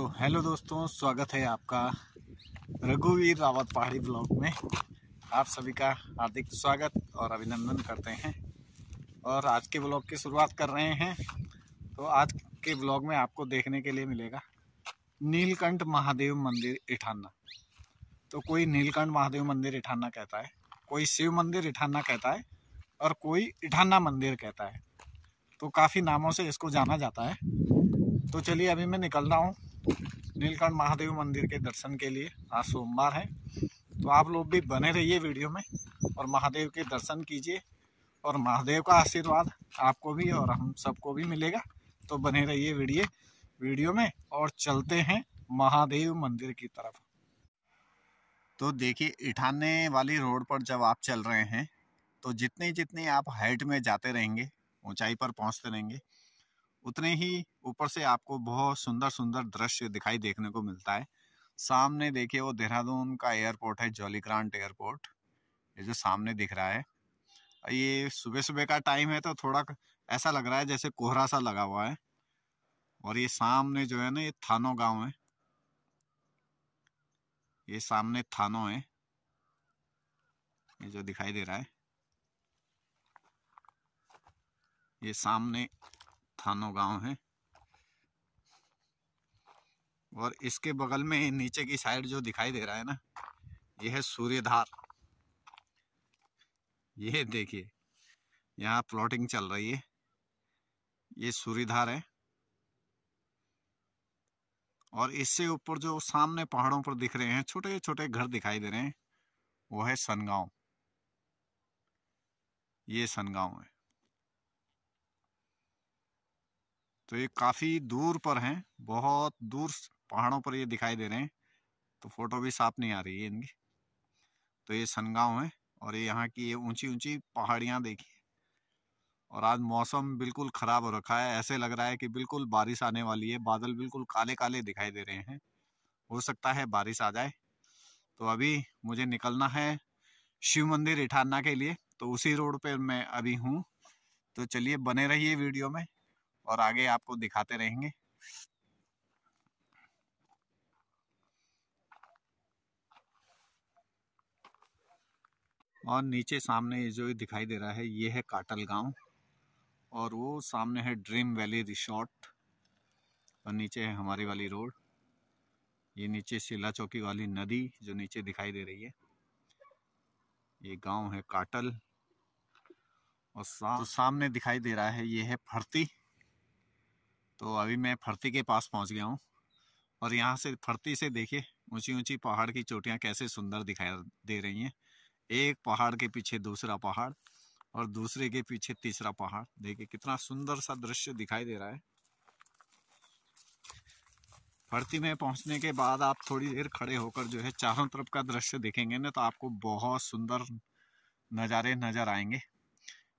तो हेलो दोस्तों स्वागत है आपका रघुवीर रावत पहाड़ी ब्लॉग में आप सभी का हार्दिक स्वागत और अभिनंदन करते हैं और आज के ब्लॉग की शुरुआत कर रहे हैं तो आज के ब्लॉग में आपको देखने के लिए मिलेगा नीलकंठ महादेव मंदिर इठाना तो कोई नीलकंठ महादेव मंदिर इठाना कहता है कोई शिव मंदिर इठाना कहता है और कोई इठाना मंदिर कहता है तो काफ़ी नामों से इसको जाना जाता है तो चलिए अभी मैं निकल रहा हूँ नीलकंठ महादेव मंदिर के दर्शन के लिए आज सोमवार है तो आप लोग भी बने रहिए वीडियो में और महादेव के दर्शन कीजिए और महादेव का आशीर्वाद आपको भी और हम सबको भी मिलेगा तो बने रहिए वीडियो वीडियो में और चलते हैं महादेव मंदिर की तरफ तो देखिए इठाने वाली रोड पर जब आप चल रहे हैं तो जितने जितने आप हाइट में जाते रहेंगे ऊंचाई पर पहुंचते रहेंगे उतने ही ऊपर से आपको बहुत सुंदर सुंदर दृश्य दिखाई देखने को मिलता है सामने देखिए वो देहरादून का एयरपोर्ट है जॉली ग्रांट एयरपोर्ट ये जो सामने दिख रहा है ये सुबह सुबह का टाइम है तो थोड़ा ऐसा लग रहा है जैसे कोहरा सा लगा हुआ है और ये सामने जो है ना ये थानो गांव है ये सामने थानो है ये जो दिखाई दे रहा है ये सामने थानो गांव है और इसके बगल में नीचे की साइड जो दिखाई दे रहा है ना यह है सूर्यधार ये देखिए यहाँ प्लॉटिंग चल रही है ये सूर्यधार है और इससे ऊपर जो सामने पहाड़ों पर दिख रहे हैं छोटे छोटे घर दिखाई दे रहे हैं वो है सनगांव ये सनगांव है तो ये काफ़ी दूर पर हैं बहुत दूर पहाड़ों पर ये दिखाई दे रहे हैं तो फ़ोटो भी साफ नहीं आ रही है इनकी तो ये सनगांव है और ये यहाँ की ये ऊंची ऊंची पहाड़ियाँ देखिए और आज मौसम बिल्कुल ख़राब हो रखा है ऐसे लग रहा है कि बिल्कुल बारिश आने वाली है बादल बिल्कुल काले काले दिखाई दे रहे हैं हो सकता है बारिश आ जाए तो अभी मुझे निकलना है शिव मंदिर इठाना के लिए तो उसी रोड पर मैं अभी हूँ तो चलिए बने रहिए वीडियो में और आगे आपको दिखाते रहेंगे और नीचे सामने जो दिखाई दे रहा है ये है काटल गांव और वो सामने है ड्रीम वैली रिसोर्ट और नीचे है हमारी वाली रोड ये नीचे शिला चौकी वाली नदी जो नीचे दिखाई दे रही है ये गांव है काटल और सा, तो सामने दिखाई दे रहा है ये है फरती तो अभी मैं फरती के पास पहुंच गया हूं और यहां से फरती से देखिए ऊंची ऊंची पहाड़ की चोटियां कैसे सुंदर दिखाई दे रही हैं एक पहाड़ के पीछे दूसरा पहाड़ और दूसरे के पीछे तीसरा पहाड़ देखिए कितना सुंदर सा दृश्य दिखाई दे रहा है फरती में पहुंचने के बाद आप थोड़ी देर खड़े होकर जो है चारों तरफ का दृश्य देखेंगे ना तो आपको बहुत सुंदर नज़ारे नज़र आएंगे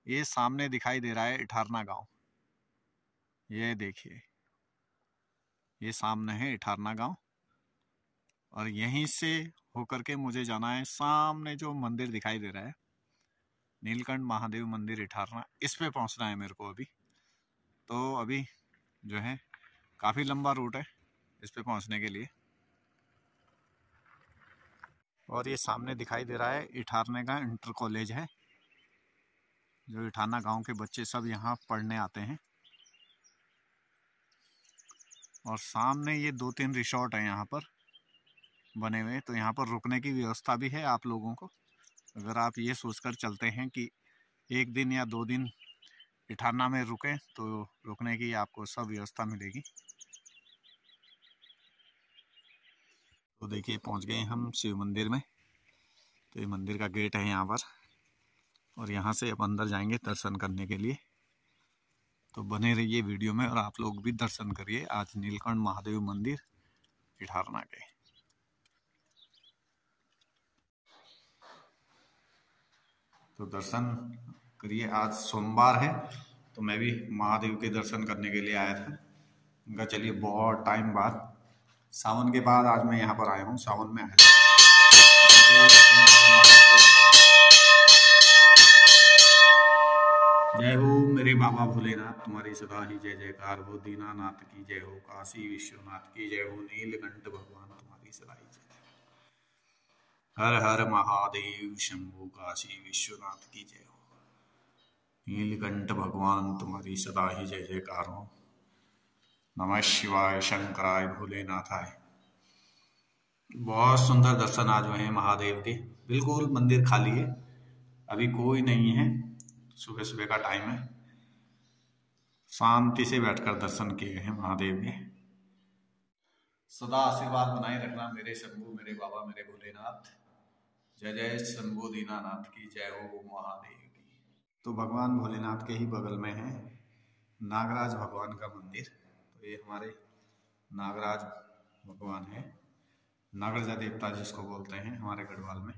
ये सामने दिखाई दे रहा है इठारना गांव ये देखिए ये सामने है इठारना गांव और यहीं से होकर के मुझे जाना है सामने जो मंदिर दिखाई दे रहा है नीलकंठ महादेव मंदिर इठारना इस पे पहुंचना है मेरे को अभी तो अभी जो है काफ़ी लंबा रूट है इस पे पहुंचने के लिए और ये सामने दिखाई दे रहा है इठारने का इंटर कॉलेज है जो इठाना गांव के बच्चे सब यहाँ पढ़ने आते हैं और सामने ये दो तीन रिसोर्ट हैं यहाँ पर बने हुए तो यहाँ पर रुकने की व्यवस्था भी है आप लोगों को अगर आप ये सोचकर चलते हैं कि एक दिन या दो दिन इठाना में रुकें तो रुकने की आपको सब व्यवस्था मिलेगी तो देखिए पहुंच गए हम शिव मंदिर में तो ये मंदिर का गेट है यहाँ पर और यहाँ से अब अंदर जाएंगे दर्शन करने के लिए तो बने रहिए वीडियो में और आप लोग भी दर्शन करिए आज नीलकंठ महादेव मंदिर पिठारना के तो दर्शन करिए आज सोमवार है तो मैं भी महादेव के दर्शन करने के लिए आया था उनका चलिए बहुत टाइम बाद सावन के बाद आज मैं यहाँ पर आया हूँ सावन में आया जय हो मेरे बाबा भोलेनाथ तुम्हारी सदा ही जय जयकार हो दीनानाथ की जय हो काशी विश्वनाथ की जय हो नीलकंठ भगवान तुम्हारी सदा ही जय हर हर महादेव शंभु काशी विश्वनाथ की जय हो नीलकंठ भगवान तुम्हारी सदा ही जय जयकार हो नमः शिवाय शंकराय भोलेनाथाय बहुत सुंदर दर्शन आज हुए हैं महादेव के बिल्कुल मंदिर खाली है अभी कोई नहीं है सुबह सुबह का टाइम है शांति से बैठकर दर्शन किए हैं महादेव के सदा आशीर्वाद बनाए रखना मेरे शंभू मेरे बाबा मेरे भोलेनाथ जय जय शंभु दीनानाथ की जय हो महादेव की तो भगवान भोलेनाथ के ही बगल में है नागराज भगवान का मंदिर तो ये हमारे नागराज भगवान है नागरजा देवता जिसको बोलते हैं हमारे गढ़वाल में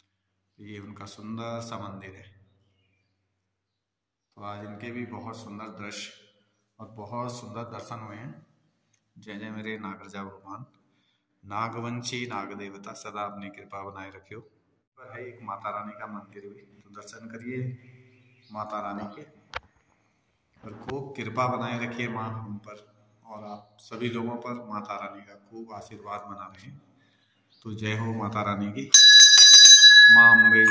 तो ये उनका सुंदर सा मंदिर है तो आज इनके भी बहुत सुंदर दृश्य और बहुत सुंदर दर्शन हुए हैं जय जय मेरे नागरजा भगवान नागवंशी नाग देवता सदा अपनी कृपा बनाए रखियो पर है एक माता रानी का मंदिर भी तो दर्शन करिए माता रानी के और खूब कृपा बनाए रखिए माँ हम पर और आप सभी लोगों पर माता रानी का खूब आशीर्वाद बना रहे हैं तो जय हो माता रानी की माँ अम्बे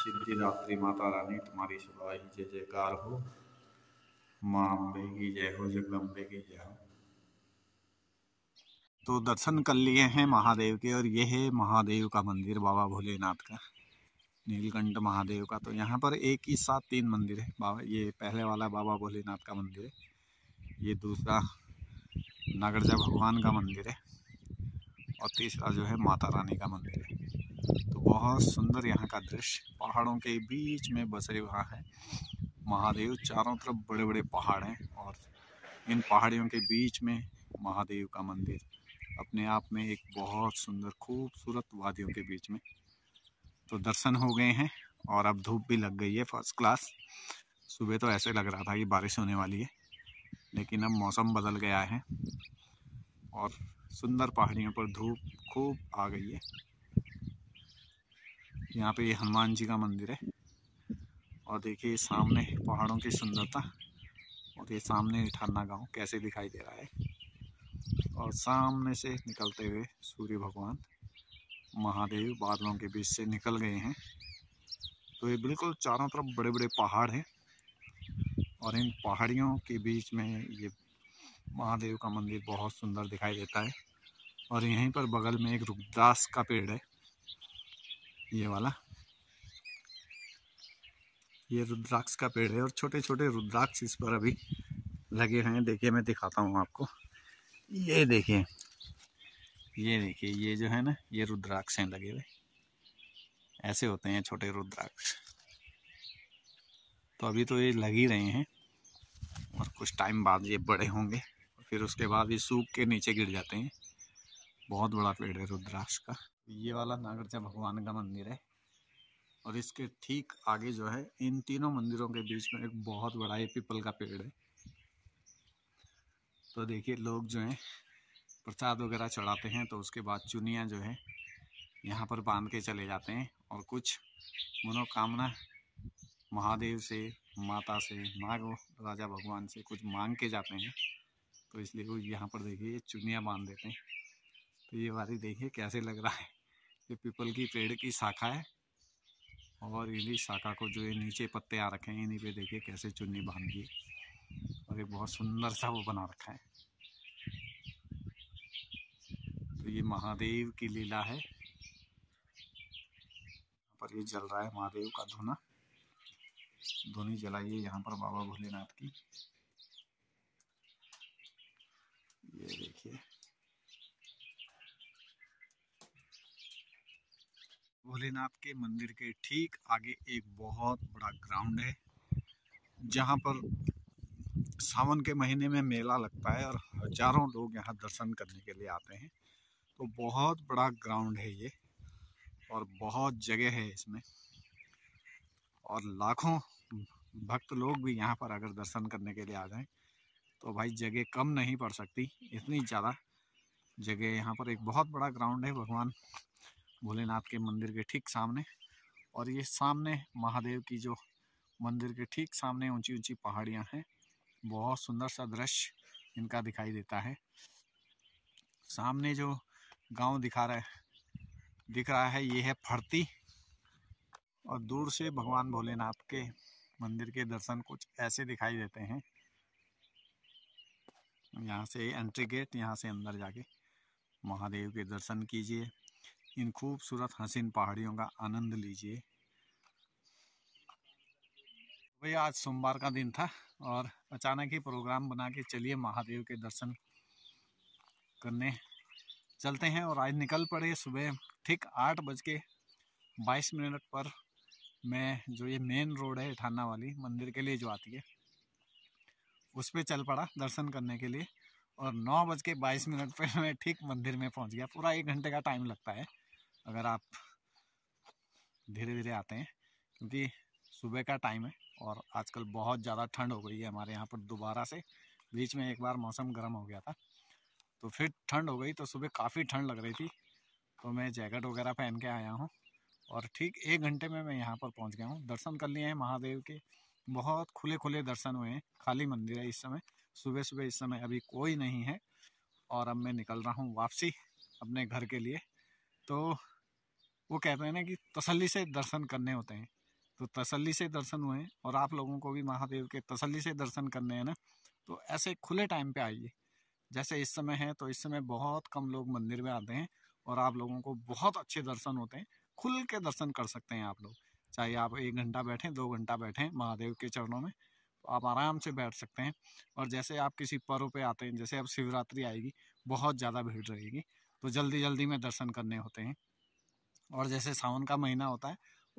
सिद्धि माता रानी तुम्हारी सदा ही जय जयकार हो माँ अम्बे की जय हो जगदम्बे की जय हो तो दर्शन कर लिए हैं महादेव के और ये है महादेव का मंदिर बाबा भोलेनाथ का नीलकंठ महादेव का तो यहाँ पर एक ही साथ तीन मंदिर है बाबा ये पहले वाला बाबा भोलेनाथ का मंदिर है ये दूसरा नागरजा भगवान का मंदिर है और तीसरा जो है माता रानी का मंदिर है तो बहुत सुंदर यहाँ का दृश्य पहाड़ों के बीच में बसे वहाँ है महादेव चारों तरफ बड़े बड़े पहाड़ हैं और इन पहाड़ियों के बीच में महादेव का मंदिर अपने आप में एक बहुत सुंदर खूबसूरत वादियों के बीच में तो दर्शन हो गए हैं और अब धूप भी लग गई है फर्स्ट क्लास सुबह तो ऐसे लग रहा था कि बारिश होने वाली है लेकिन अब मौसम बदल गया है और सुंदर पहाड़ियों पर धूप खूब आ गई है यहाँ पे हनुमान जी का मंदिर है और देखिए सामने पहाड़ों की सुंदरता और ये सामने ठन्ना गांव कैसे दिखाई दे रहा है और सामने से निकलते हुए सूर्य भगवान महादेव बादलों के बीच से निकल गए हैं तो ये बिल्कुल चारों तरफ बड़े बड़े पहाड़ हैं और इन पहाड़ियों के बीच में ये महादेव का मंदिर बहुत सुंदर दिखाई देता है और यहीं पर बगल में एक रुद्रास का पेड़ है ये वाला ये रुद्राक्ष का पेड़ है और छोटे छोटे रुद्राक्ष इस पर अभी लगे हुए हैं देखिए मैं दिखाता हूँ आपको ये देखिए ये देखिए ये जो है ना ये रुद्राक्ष हैं लगे हुए ऐसे होते हैं छोटे रुद्राक्ष तो अभी तो ये लग ही रहे हैं और कुछ टाइम बाद ये बड़े होंगे फिर उसके बाद ये सूख के नीचे गिर जाते हैं बहुत बड़ा पेड़ है रुद्राक्ष का ये वाला नागरचा भगवान का मंदिर है और इसके ठीक आगे जो है इन तीनों मंदिरों के बीच में एक बहुत बड़ा ये पीपल का पेड़ है तो देखिए लोग जो हैं प्रसाद वगैरह चढ़ाते हैं तो उसके बाद चुनिया जो है यहाँ पर बांध के चले जाते हैं और कुछ मनोकामना महादेव से माता से माँ राजा भगवान से कुछ मांग के जाते हैं तो इसलिए वो यहाँ पर देखिए चुनिया बांध देते हैं तो ये वाली देखिए कैसे लग रहा है ये पीपल की पेड़ की शाखा है और इन्हीं शाखा को जो ये नीचे पत्ते आ रखे हैं इन्हीं पे देखिए कैसे चुन्नी बांध दी और ये बहुत सुंदर सा वो बना रखा है तो ये महादेव की लीला है पर ये जल रहा है महादेव का धुना धुनी जलाइए यहाँ पर बाबा भोलेनाथ की भोलेनाथ के मंदिर के ठीक आगे एक बहुत बड़ा ग्राउंड है जहाँ पर सावन के महीने में मेला लगता है और हजारों लोग यहाँ दर्शन करने के लिए आते हैं तो बहुत बड़ा ग्राउंड है ये और बहुत जगह है इसमें और लाखों भक्त लोग भी यहाँ पर अगर दर्शन करने के लिए आ जाएं तो भाई जगह कम नहीं पड़ सकती इतनी ज़्यादा जगह यहाँ पर एक बहुत बड़ा ग्राउंड है भगवान भोलेनाथ के मंदिर के ठीक सामने और ये सामने महादेव की जो मंदिर के ठीक सामने ऊंची ऊंची पहाड़ियां हैं बहुत सुंदर सा दृश्य इनका दिखाई देता है सामने जो गांव दिखा रहा है दिख रहा है ये है फरती और दूर से भगवान भोलेनाथ के मंदिर के दर्शन कुछ ऐसे दिखाई देते हैं यहाँ से एंट्री गेट यहाँ से अंदर जाके महादेव के दर्शन कीजिए इन खूबसूरत हसीन पहाड़ियों का आनंद लीजिए भैया आज सोमवार का दिन था और अचानक ही प्रोग्राम बना के चलिए महादेव के दर्शन करने चलते हैं और आज निकल पड़े सुबह ठीक आठ बज के बाईस मिनट पर मैं जो ये मेन रोड है ठाना वाली मंदिर के लिए जो आती है उस पर चल पड़ा दर्शन करने के लिए और नौ बज के बाईस मिनट पर मैं ठीक मंदिर में पहुंच गया पूरा एक घंटे का टाइम लगता है अगर आप धीरे धीरे आते हैं क्योंकि सुबह का टाइम है और आजकल बहुत ज़्यादा ठंड हो गई है हमारे यहाँ पर दोबारा से बीच में एक बार मौसम गर्म हो गया था तो फिर ठंड हो गई तो सुबह काफ़ी ठंड लग रही थी तो मैं जैकेट वगैरह पहन के आया हूँ और ठीक एक घंटे में मैं यहाँ पर पहुँच गया हूँ दर्शन कर लिए हैं महादेव के बहुत खुले खुले दर्शन हुए हैं खाली मंदिर है इस समय सुबह सुबह इस समय अभी कोई नहीं है और अब मैं निकल रहा हूँ वापसी अपने घर के लिए तो वो कहते हैं ना कि तसल्ली से दर्शन करने होते हैं तो तसल्ली से दर्शन हुए और आप लोगों को भी महादेव के तसल्ली से दर्शन करने हैं ना तो ऐसे खुले टाइम पे आइए जैसे इस समय है तो इस समय बहुत कम लोग मंदिर में आते हैं और आप लोगों को बहुत अच्छे दर्शन होते हैं खुल के दर्शन कर सकते हैं आप लोग चाहे आप एक घंटा बैठें दो घंटा बैठें महादेव के चरणों में तो आप आराम से बैठ सकते हैं और जैसे आप किसी पर्व पे आते हैं जैसे अब शिवरात्रि आएगी बहुत ज़्यादा भीड़ रहेगी तो जल्दी जल्दी में दर्शन करने होते हैं और जैसे सावन का महीना होता है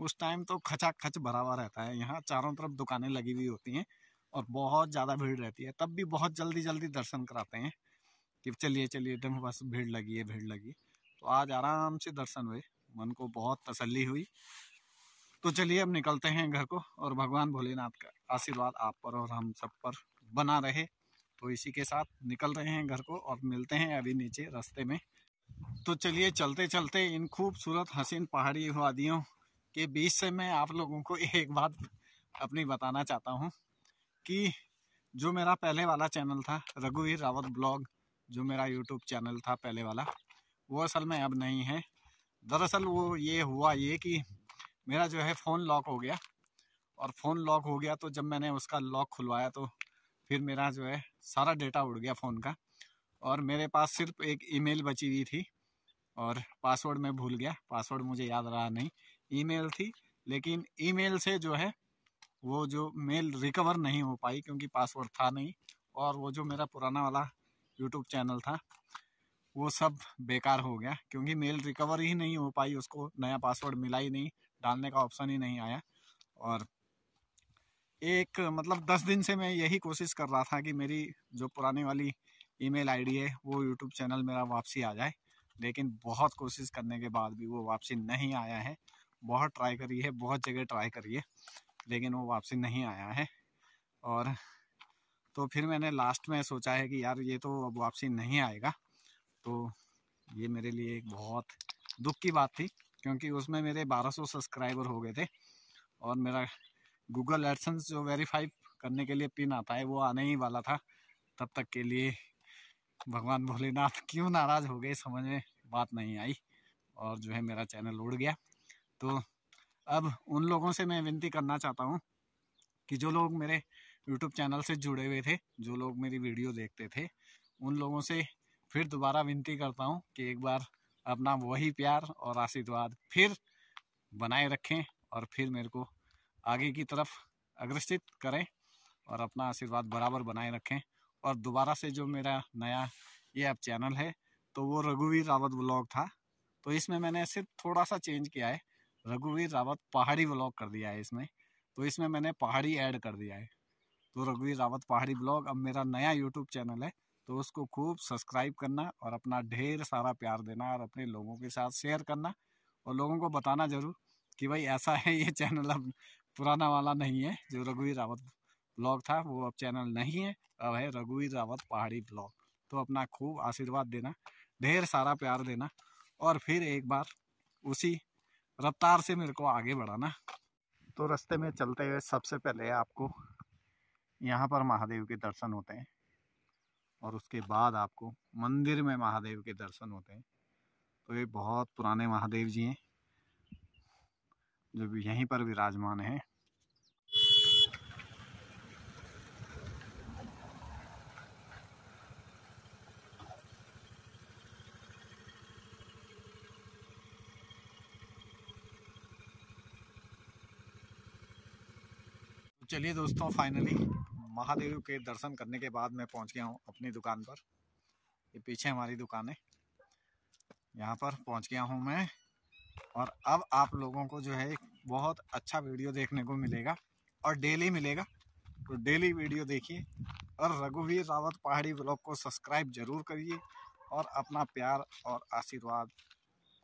उस टाइम तो खचा खच भरा हुआ रहता है यहाँ चारों तरफ दुकानें लगी हुई होती हैं और बहुत ज़्यादा भीड़ रहती है तब भी बहुत जल्दी जल्दी दर्शन कराते हैं कि चलिए चलिए एकदम बस भीड़ लगी है भीड़ लगी तो आज आराम से दर्शन हुए मन को बहुत तसल्ली हुई तो चलिए अब निकलते हैं घर को और भगवान भोलेनाथ का आशीर्वाद आप पर और हम सब पर बना रहे तो इसी के साथ निकल रहे हैं घर को और मिलते हैं अभी नीचे रास्ते में तो चलिए चलते चलते इन खूबसूरत हसीन पहाड़ी वादियों के बीच से मैं आप लोगों को एक बात अपनी बताना चाहता हूँ कि जो मेरा पहले वाला चैनल था रघुवीर रावत ब्लॉग जो मेरा यूट्यूब चैनल था पहले वाला वो असल में अब नहीं है दरअसल वो ये हुआ ये कि मेरा जो है फ़ोन लॉक हो गया और फ़ोन लॉक हो गया तो जब मैंने उसका लॉक खुलवाया तो फिर मेरा जो है सारा डेटा उड़ गया फ़ोन का और मेरे पास सिर्फ एक ईमेल बची हुई थी और पासवर्ड मैं भूल गया पासवर्ड मुझे याद रहा नहीं ईमेल थी लेकिन ईमेल से जो है वो जो मेल रिकवर नहीं हो पाई क्योंकि पासवर्ड था नहीं और वो जो मेरा पुराना वाला यूट्यूब चैनल था वो सब बेकार हो गया क्योंकि मेल रिकवर ही नहीं हो पाई उसको नया पासवर्ड मिला ही नहीं डालने का ऑप्शन ही नहीं आया और एक मतलब दस दिन से मैं यही कोशिश कर रहा था कि मेरी जो पुराने वाली ईमेल आईडी है वो यूट्यूब चैनल मेरा वापसी आ जाए लेकिन बहुत कोशिश करने के बाद भी वो वापसी नहीं आया है बहुत ट्राई करी है बहुत जगह ट्राई करी है लेकिन वो वापसी नहीं आया है और तो फिर मैंने लास्ट में सोचा है कि यार ये तो अब वापसी नहीं आएगा तो ये मेरे लिए एक बहुत दुख की बात थी क्योंकि उसमें मेरे 1200 सब्सक्राइबर हो गए थे और मेरा गूगल एडसन्स जो वेरीफाई करने के लिए पिन आता है वो आने ही वाला था तब तक के लिए भगवान भोलेनाथ क्यों नाराज़ हो गए समझ में बात नहीं आई और जो है मेरा चैनल उड़ गया तो अब उन लोगों से मैं विनती करना चाहता हूँ कि जो लोग मेरे यूट्यूब चैनल से जुड़े हुए थे जो लोग मेरी वीडियो देखते थे उन लोगों से फिर दोबारा विनती करता हूँ कि एक बार अपना वही प्यार और आशीर्वाद फिर बनाए रखें और फिर मेरे को आगे की तरफ अग्रसित करें और अपना आशीर्वाद बराबर बनाए रखें और दोबारा से जो मेरा नया ये अब चैनल है तो वो रघुवीर रावत ब्लॉग था तो इसमें मैंने सिर्फ थोड़ा सा चेंज किया है रघुवीर रावत पहाड़ी ब्लॉग कर दिया है इसमें तो इसमें मैंने पहाड़ी ऐड कर दिया है तो रघुवीर रावत पहाड़ी ब्लॉग अब मेरा नया यूट्यूब चैनल है तो उसको खूब सब्सक्राइब करना और अपना ढेर सारा प्यार देना और अपने लोगों के साथ शेयर करना और लोगों को बताना ज़रूर कि भाई ऐसा है ये चैनल अब पुराना वाला नहीं है जो रघुवीर रावत ब्लॉग था वो अब चैनल नहीं है अब है रघुवीर रावत पहाड़ी ब्लॉग तो अपना खूब आशीर्वाद देना ढेर सारा प्यार देना और फिर एक बार उसी रफ्तार से मेरे को आगे बढ़ाना तो रास्ते में चलते हुए सबसे पहले आपको यहाँ पर महादेव के दर्शन होते हैं और उसके बाद आपको मंदिर में महादेव के दर्शन होते हैं तो ये बहुत पुराने महादेव जी हैं जो यहीं पर विराजमान हैं चलिए दोस्तों फाइनली महादेव के दर्शन करने के बाद मैं पहुंच गया हूं अपनी दुकान पर ये पीछे हमारी दुकान है यहाँ पर पहुंच गया हूं मैं और अब आप लोगों को जो है बहुत अच्छा वीडियो देखने को मिलेगा और डेली मिलेगा तो डेली वीडियो देखिए और रघुवीर रावत पहाड़ी ब्लॉग को सब्सक्राइब जरूर करिए और अपना प्यार और आशीर्वाद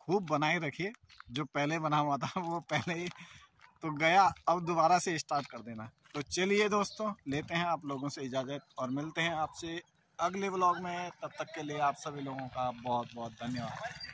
खूब बनाए रखिए जो पहले बना हुआ था वो पहले ही तो गया अब दोबारा से स्टार्ट कर देना तो चलिए दोस्तों लेते हैं आप लोगों से इजाज़त और मिलते हैं आपसे अगले ब्लॉग में तब तक के लिए आप सभी लोगों का बहुत बहुत धन्यवाद